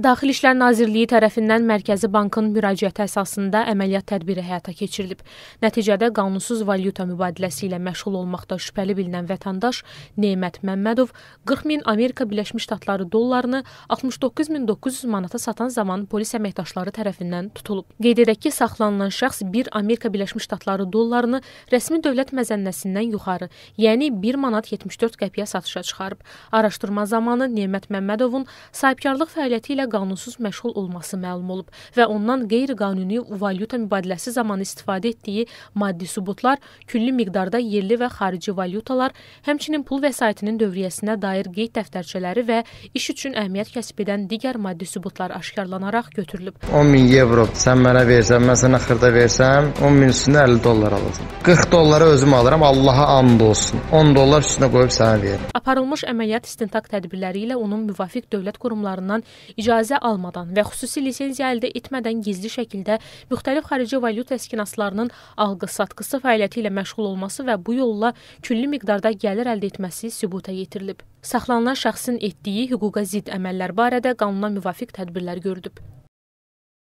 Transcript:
Daxili İşlər Nazirliyi tərəfindən Mərkəzi Bankın müraciəti əsasında əməliyyat tədbiri həyata keçirilib. Nəticədə qanunsuz valyuta mübadiləsi ilə məşğul olmaqda şübhəli bilinən vətəndaş Nemət Məmmədov 40 min Amerika Birləşmiş Ştatları dollarını 69900 manata satan zaman polis əməkdaşları tərəfindən tutulub. Qeyd edək ki, saxlanılan şəxs 1 Amerika Birləşmiş Ştatları dollarını rəsmi dövlət məzənnəsindən yuxarı, yəni 1 manat 74 qəpiyə satışa çıxarıb. Araşdırma zamanı Nemət Məmmədovun sahibkarlıq fəaliyyəti ilə qanunsuz məşğul olması məlum olub və ondan qeyri-qanuni valyuta mübadiləsi zamanı istifadə etdiyi maddi sübutlar, külli miqdarda yerli və xarici valyutalar, həmçinin pul vəsaitinin dövriyyəsinə dair qeyd dəftərçələri və iş üçün əhəmiyyət kəsb edən digər maddi sübutlar aşkarlanaraq götürülüb. 10 min evro sən mənə versən, mən sənə xırda versəm, 10 min üstünə 50 dollar alacam. 40 dollara özüm alıram, Allaha and olsun. 10 dollar üstünə qoyub sənə verirəm. Aparılmış əməliyyat istintaq tədbirləri ilə onun müvafiq dövlət qurumlarından icazə icazə almadan və xüsusi lisenziya əldə etmədən gizli şəkildə müxtəlif xarici valyuta əskinaslarının alqı-satqısı fəaliyyəti ilə məşğul olması və bu yolla külli miqdarda gəlir əldə etməsi sübuta yetirilib. Saxlanılan şəxsin etdiyi hüquqa zidd əməllər barədə qanuna müvafiq tədbirlər görülüb.